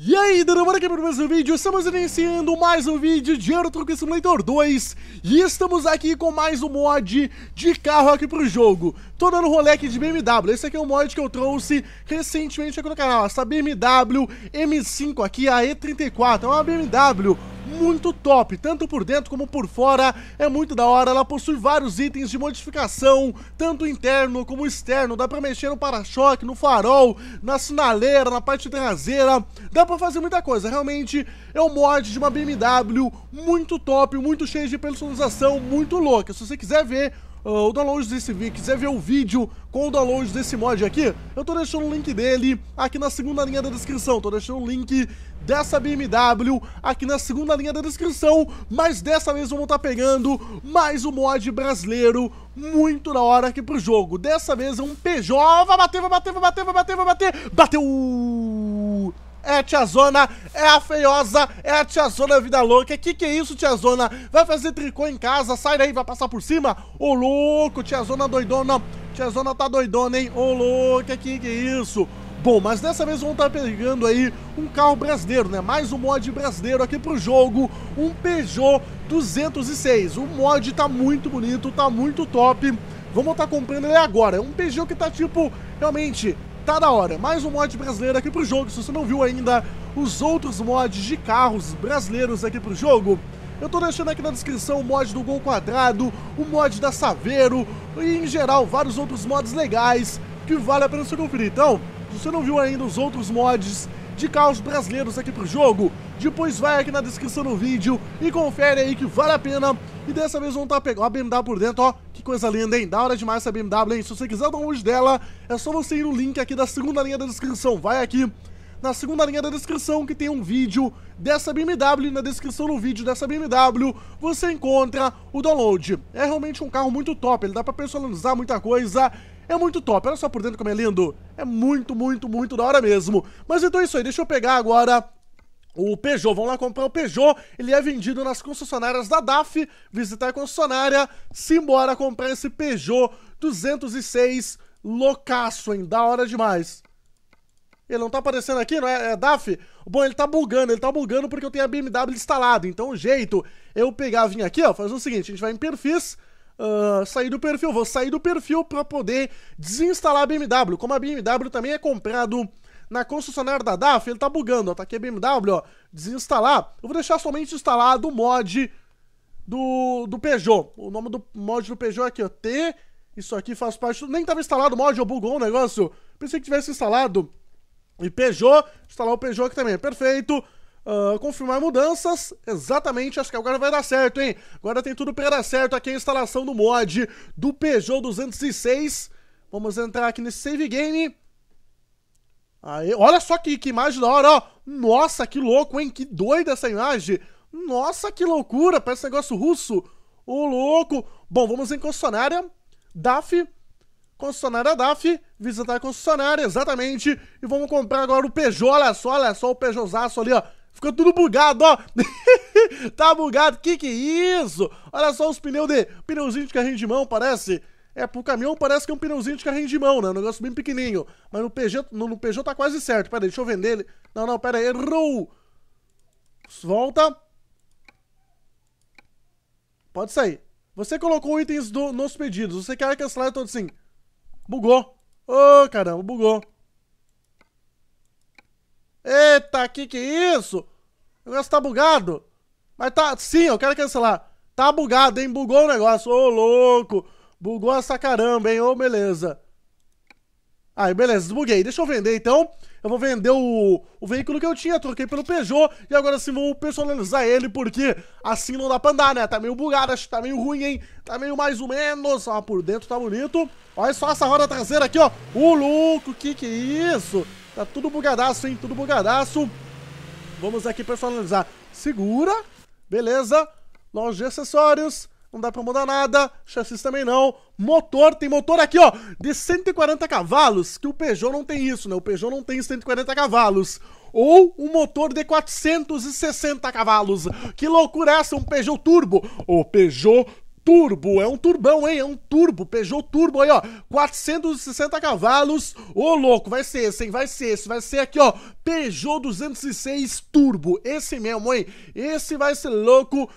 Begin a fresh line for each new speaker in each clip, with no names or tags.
E aí, tudo bora Aqui para mais um vídeo, estamos iniciando mais um vídeo de Euro Truck Simulator 2 E estamos aqui com mais um mod de carro aqui pro jogo Tô dando rolê aqui de BMW, esse aqui é um mod que eu trouxe recentemente aqui no canal Essa BMW M5 aqui, a E34, é uma BMW muito top, tanto por dentro como por fora, é muito da hora, ela possui vários itens de modificação, tanto interno como externo, dá pra mexer no para-choque, no farol, na sinaleira, na parte traseira, dá pra fazer muita coisa, realmente é um mod de uma BMW muito top, muito cheio de personalização, muito louca, se você quiser ver uh, o download desse vídeo, quiser ver o vídeo com o download desse mod aqui, eu tô deixando o link dele aqui na segunda linha da descrição. Tô deixando o link dessa BMW aqui na segunda linha da descrição, mas dessa vez vamos estar tá pegando mais um mod brasileiro muito na hora aqui pro jogo. Dessa vez é um PJ, vai bater, vai bater, vai bater, vai bater, vai bater, bateu! É a tiazona, é a feiosa, é a tiazona vida louca. Que que é isso, tiazona? Vai fazer tricô em casa, sai daí, vai passar por cima? Ô, louco, tiazona doidona. Tiazona tá doidona, hein? Ô, louca, que que é isso? Bom, mas dessa vez vão estar tá pegando aí um carro brasileiro, né? Mais um mod brasileiro aqui pro jogo, um Peugeot 206. O mod tá muito bonito, tá muito top. Vamos estar tá comprando ele agora. É um Peugeot que tá tipo, realmente, tá da hora. Mais um mod brasileiro aqui pro jogo. Se você não viu ainda os outros mods de carros brasileiros aqui pro jogo, eu tô deixando aqui na descrição o mod do Gol Quadrado, o mod da Saveiro e, em geral, vários outros mods legais que vale a pena você conferir. Então, se você não viu ainda os outros mods de carros brasileiros aqui pro jogo. Depois vai aqui na descrição do vídeo e confere aí que vale a pena. E dessa vez vamos tá pegando a BMW por dentro, ó. Que coisa linda, hein? Da hora demais essa BMW, hein? Se você quiser dar um download dela, é só você ir no link aqui da segunda linha da descrição. Vai aqui na segunda linha da descrição que tem um vídeo dessa BMW. Na descrição do vídeo dessa BMW você encontra o download. É realmente um carro muito top, ele dá pra personalizar muita coisa. É muito top. Olha só por dentro como é lindo. É muito, muito, muito da hora mesmo. Mas então é isso aí. Deixa eu pegar agora o Peugeot, Vamos lá comprar o Peugeot, ele é vendido nas concessionárias da DAF, visitar a concessionária, simbora comprar esse Peugeot 206 loucaço, hein, da hora demais. Ele não tá aparecendo aqui, não é, é DAF? Bom, ele tá bugando, ele tá bugando porque eu tenho a BMW instalado, então o jeito é eu pegar, vir aqui, ó, fazer o seguinte, a gente vai em perfis, uh, sair do perfil. Vou sair do perfil para poder desinstalar a BMW. Como a BMW também é comprado na concessionária da DAF, ele tá bugando, Tá aqui a BMW, ó. Desinstalar. Eu vou deixar somente instalado o mod do, do Peugeot. O nome do mod do Peugeot é aqui, ó. T. Isso aqui faz parte. Nem tava instalado o mod, eu bugou o negócio. Pensei que tivesse instalado. E Peugeot, instalar o Peugeot aqui também, perfeito. Uh, confirmar mudanças. Exatamente, acho que agora vai dar certo, hein? Agora tem tudo para dar certo aqui a instalação do mod do Peugeot 206. Vamos entrar aqui nesse save game. Aí, olha só que, que imagem da hora, ó. Nossa, que louco, hein? Que doida essa imagem. Nossa, que loucura, parece um negócio russo. Ô, louco. Bom, vamos em concessionária. DAF. Concessionária DAF. Visitar a concessionária, exatamente. E vamos comprar agora o Peugeot, olha só, olha só o Peugeotzaço ali, ó. Ficou tudo bugado, ó. tá bugado. Que que é isso? Olha só os pneus de... Pneuzinho de carrinho de mão, parece... É, pro caminhão parece que é um pneuzinho de carrinho de mão, né? Um negócio bem pequenininho. Mas no Peugeot, no, no Peugeot tá quase certo. Pera aí, deixa eu vender ele. Não, não, pera aí. Errou! Volta. Pode sair. Você colocou itens do, nos pedidos. Você quer cancelar? Eu todo assim. Bugou. Ô, oh, caramba, bugou. Eita, que que é isso? O negócio tá bugado. Mas tá, sim, eu quero cancelar. Tá bugado, hein? Bugou o negócio. Ô, louco. Bugou essa caramba, hein? Ô, beleza. Aí, beleza, desbuguei. Deixa eu vender, então. Eu vou vender o, o veículo que eu tinha, troquei pelo Peugeot. E agora sim vou personalizar ele, porque assim não dá pra andar, né? Tá meio bugado, acho que tá meio ruim, hein? Tá meio mais ou menos. Ó, por dentro tá bonito. Olha só essa roda traseira aqui, ó. O louco, que que é isso? Tá tudo bugadaço, hein? Tudo bugadaço. Vamos aqui personalizar. Segura. Beleza. Loja de acessórios. Não dá pra mudar nada. Chassis também não. Motor. Tem motor aqui, ó. De 140 cavalos. Que o Peugeot não tem isso, né? O Peugeot não tem 140 cavalos. Ou um motor de 460 cavalos. Que loucura é essa? Um Peugeot Turbo. O Peugeot turbo, é um turbão, hein? É um turbo, Peugeot turbo aí, ó, 460 cavalos, ô louco, vai ser esse, hein? Vai ser esse, vai ser aqui, ó, Peugeot 206 turbo, esse mesmo, hein? Esse vai ser louco,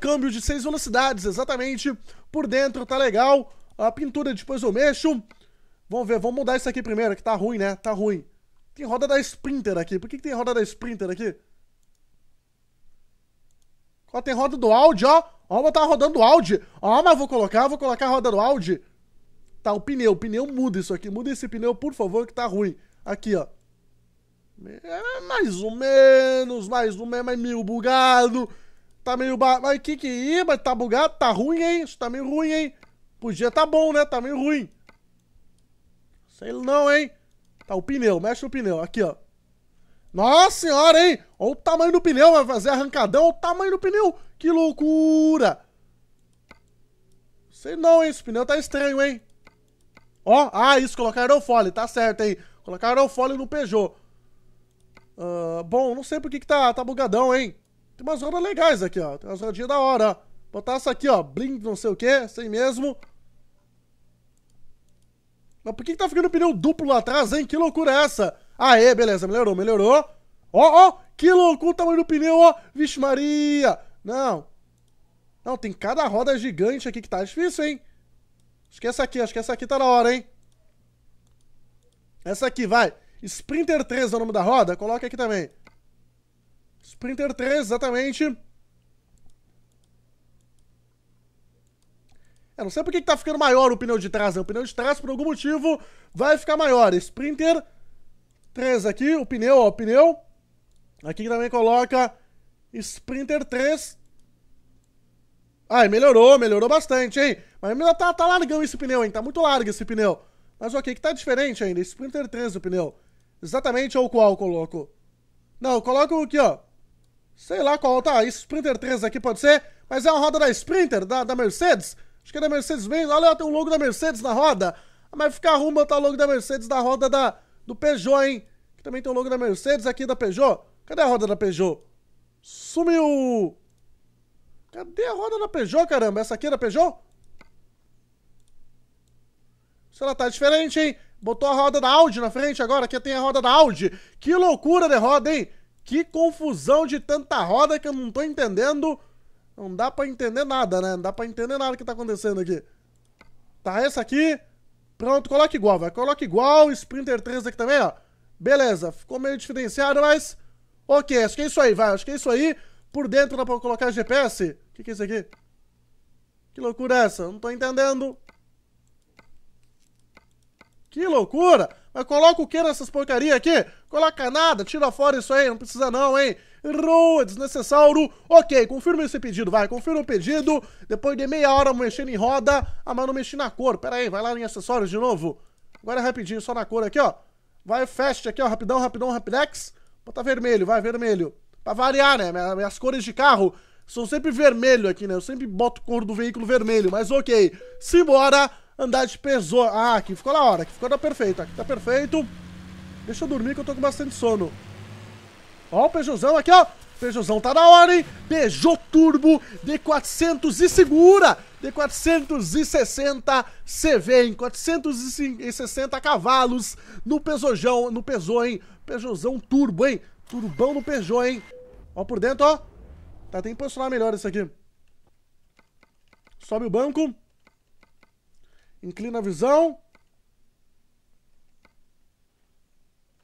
câmbio de 6 velocidades, exatamente, por dentro tá legal, a pintura depois eu mexo, vamos ver, vamos mudar isso aqui primeiro, que tá ruim, né? Tá ruim. Tem roda da Sprinter aqui, por que, que tem roda da Sprinter aqui? Ó, tem roda do Audi, ó. Ó, eu botar rodando Audi. Ó, mas vou colocar, vou colocar a roda do Audi. Tá, o pneu, o pneu muda isso aqui. Muda esse pneu, por favor, que tá ruim. Aqui, ó. É, mais ou menos, mais ou menos, mas meio bugado. Tá meio... Ba... Mas que que é? Mas tá bugado, tá ruim, hein? Isso tá meio ruim, hein? Podia tá bom, né? Tá meio ruim. Sei não, hein? Tá, o pneu, mexe no pneu. Aqui, ó. Nossa senhora, hein? Olha o tamanho do pneu, vai fazer arrancadão, olha o tamanho do pneu. Que loucura! Sei não, hein? Esse pneu tá estranho, hein? Ó, ah, isso, colocaram o fole, tá certo, hein? Colocaram o fole no Peugeot. Uh, bom, não sei por que, que tá, tá bugadão, hein? Tem umas rodas legais aqui, ó. Tem umas rodinhas da hora, ó. Botar essa aqui, ó. Blind não sei o que, assim mesmo. Mas por que, que tá ficando pneu duplo lá atrás, hein? Que loucura é essa? Aê, beleza, melhorou, melhorou. Ó, ó, que louco o tamanho do pneu, ó. Vixe Maria. Não. Não, tem cada roda gigante aqui que tá difícil, hein. Acho que essa aqui, acho que essa aqui tá na hora, hein. Essa aqui, vai. Sprinter 3 é o nome da roda? Coloca aqui também. Sprinter 3, exatamente. Eu é, não sei por que tá ficando maior o pneu de trás, né? O pneu de trás, por algum motivo, vai ficar maior. Sprinter 3 aqui, o pneu, ó, o pneu. Aqui também coloca Sprinter 3. Ai, melhorou, melhorou bastante, hein? Mas ainda tá, tá largão esse pneu, hein? Tá muito largo esse pneu. Mas ok, que tá diferente ainda. Sprinter 3 o pneu. Exatamente ou qual coloco? Não, eu coloco aqui, ó. Sei lá qual, tá? Sprinter 3 aqui pode ser. Mas é uma roda da Sprinter, da, da Mercedes. Acho que é da Mercedes mesmo. Olha, tem o logo da Mercedes na roda. Mas ficar ruim botar tá, o logo da Mercedes na roda da do Peugeot, hein? Que também tem o logo da Mercedes aqui da Peugeot. Cadê a roda da Peugeot? Sumiu! Cadê a roda da Peugeot, caramba? Essa aqui é da Peugeot? Se ela tá diferente, hein? Botou a roda da Audi na frente agora, aqui tem a roda da Audi. Que loucura de roda, hein? Que confusão de tanta roda que eu não tô entendendo. Não dá pra entender nada, né? Não dá pra entender nada que tá acontecendo aqui. Tá essa aqui. Pronto, coloca igual, vai. Coloca igual, Sprinter 3 aqui também, ó. Beleza, ficou meio diferenciado, mas... Ok, acho que é isso aí, vai. Acho que é isso aí. Por dentro dá pra colocar GPS. O que, que é isso aqui? Que loucura é essa? Não tô entendendo. Que loucura! Mas coloca o que nessas porcaria aqui? Coloca nada, tira fora isso aí, não precisa não, hein? Roa, é desnecessário. Ok, confirma esse pedido, vai, confirma o pedido. Depois de meia hora mexendo em roda. Ah, mas não mexi na cor. Pera aí, vai lá em acessórios de novo. Agora é rapidinho, só na cor aqui, ó. Vai, fast aqui, ó, rapidão, rapidão, rapidex. Bota vermelho, vai, vermelho. Pra variar, né? Minhas cores de carro são sempre vermelho aqui, né? Eu sempre boto cor do veículo vermelho, mas ok. Simbora andar de peso. Ah, aqui ficou na hora, aqui ficou na perfeita, aqui tá perfeito. Deixa eu dormir que eu tô com bastante sono. Ó o Peugeotzão aqui, ó. Peugeotzão tá na hora, hein? Peugeot Turbo D400 e segura! D460 CV em 460 cavalos no Peugeotjão, no Peugeot, hein? Peugeotzão Turbo, hein? Turbão no Peugeot, hein? Ó por dentro, ó. Tá, tem que posicionar melhor isso aqui. Sobe o banco. Inclina a visão.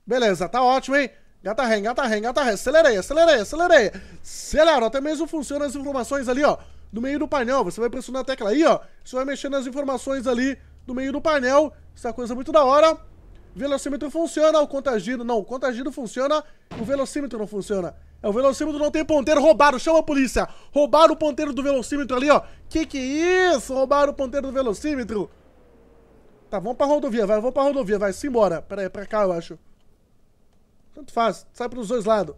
Beleza, tá ótimo, hein? Gata ré, engata ré, engata ré. Acelerei, acelerei, acelerei. Acelera. Até mesmo funciona as informações ali, ó. no meio do painel. Você vai pressionar a tecla aí, ó. Você vai mexendo nas informações ali do meio do painel. Essa coisa é muito da hora. Velocímetro funciona, o contagido não. O contagido funciona, o velocímetro não funciona. É, o velocímetro não tem ponteiro, roubaram, chama a polícia. Roubaram o ponteiro do velocímetro ali, ó. Que que é isso? Roubaram o ponteiro do velocímetro. Tá, vamos pra rodovia, vai, vamos pra rodovia, vai, simbora. Pera aí, é pra cá, eu acho. Tanto faz. Sai pros dois lados.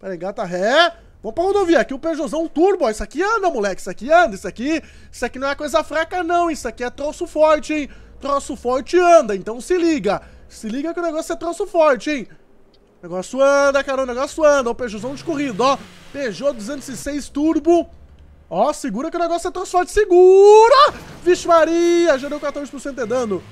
Pera aí, gata ré. Vamos pra rodovia. Aqui o Peugeotzão turbo. Ó. Isso aqui anda, moleque. Isso aqui anda. Isso aqui, isso aqui não é coisa fraca, não. Isso aqui é troço forte, hein? Troço forte anda. Então se liga. Se liga que o negócio é troço forte, hein? negócio anda, cara. O negócio anda. Ó, o Peugeotzão de corrida, ó. Peugeot 206 turbo. Ó, segura que o negócio é troço forte. Segura! Vixe Maria! Já deu 14% de dano.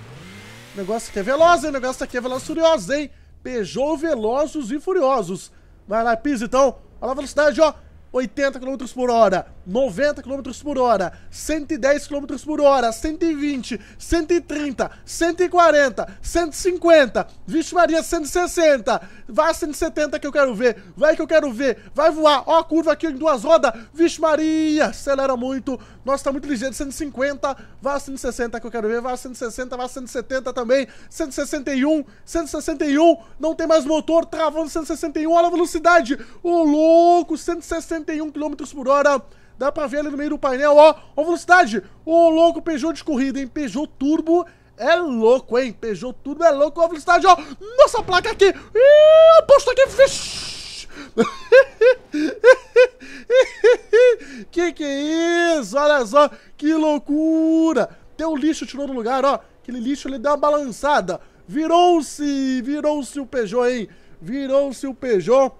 O negócio aqui é veloz, hein? O negócio aqui é veloz furioso, hein? Peugeot Velozes e Furiosos. Vai lá, pisa então. Olha a velocidade, ó. 80 km por hora, 90 km por hora, 110 km por hora, 120, 130, 140, 150, vixe Maria, 160, vai 170 que eu quero ver, vai que eu quero ver, vai voar, ó, a curva aqui em duas rodas, vixe Maria, acelera muito, nossa, tá muito ligeiro, 150, vai 160 que eu quero ver, vai 160, vai 170 também, 161, 161, não tem mais motor, travando 161, olha a velocidade, ô louco, 160 71 km por hora. Dá pra ver ali no meio do painel, ó. Ó velocidade. Ô, louco, Peugeot de corrida, hein? Peugeot Turbo é louco, hein? Peugeot Turbo é louco. Ó a velocidade, ó. Nossa, placa aqui. Ih, aposto aqui. que que é isso? Olha só. Que loucura. Tem o lixo tirou do lugar, ó. Aquele lixo, ele deu uma balançada. Virou-se. Virou-se o Peugeot, hein? Virou-se o Peugeot.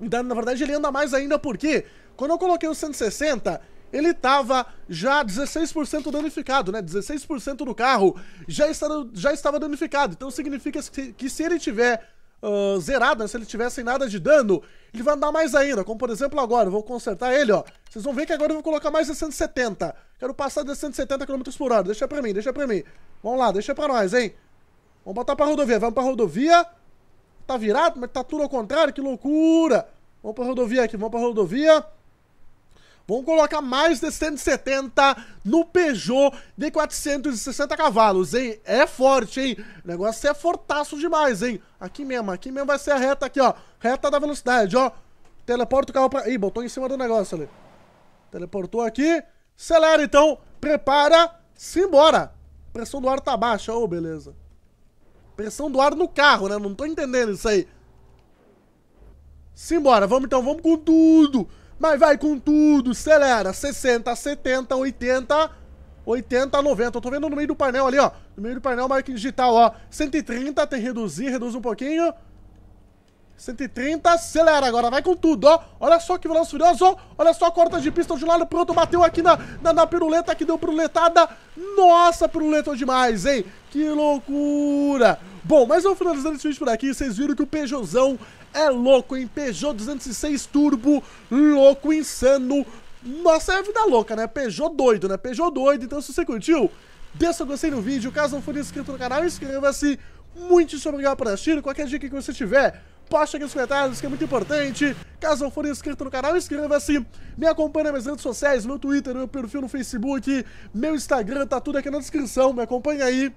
Na verdade, ele anda mais ainda porque quando eu coloquei o 160, ele estava já 16% danificado, né? 16% do carro já, está, já estava danificado. Então significa que se ele tiver uh, zerado, né? se ele tiver sem nada de dano, ele vai andar mais ainda. Como por exemplo agora, eu vou consertar ele, ó. Vocês vão ver que agora eu vou colocar mais de 170. Quero passar de 170 km por hora. Deixa pra mim, deixa pra mim. Vamos lá, deixa pra nós, hein? Vamos botar pra rodovia, vamos pra rodovia. Tá virado, mas tá tudo ao contrário, que loucura! Vamos pra rodovia aqui, vamos pra rodovia. Vamos colocar mais de 170 no Peugeot de 460 cavalos, hein? É forte, hein? O negócio é fortaço demais, hein? Aqui mesmo, aqui mesmo vai ser a reta aqui, ó. Reta da velocidade, ó. Teleporta o carro pra... Ih, botou em cima do negócio ali. Teleportou aqui. Acelera, então. Prepara. Simbora. Pressão do ar tá baixa. Ô, oh, beleza. Pressão do ar no carro, né? Não tô entendendo isso aí. Simbora, vamos então, vamos com tudo. Mas vai com tudo, acelera. 60, 70, 80, 80, 90. Eu tô vendo no meio do painel ali, ó. No meio do painel, marca digital, ó. 130 tem reduzir, reduz um pouquinho. 130, acelera agora, vai com tudo, ó. Olha só que balanço furioso, ó. Olha só, corta de pista de um lado pronto, bateu aqui na, na, na piruleta, que deu piruletada. Nossa, piruleta demais, hein? Que loucura! Bom, mas vou finalizando esse vídeo por aqui, vocês viram que o Peugeotzão é louco, hein? Peugeot 206 Turbo, louco, insano. Nossa, é vida louca, né? Peugeot doido, né? Peugeot doido, então se você curtiu, deixa seu gostei no vídeo. Caso não for inscrito no canal, inscreva-se. Muito obrigado por assistir, qualquer dica que você tiver poste aqui nos comentários, que é muito importante. Caso não for inscrito no canal, inscreva-se. Me acompanhe nas minhas redes sociais, meu Twitter, meu perfil no Facebook, meu Instagram, tá tudo aqui na descrição. Me acompanhe aí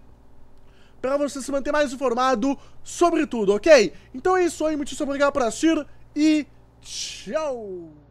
para você se manter mais informado sobre tudo, ok? Então é isso aí, muito obrigado por assistir e tchau!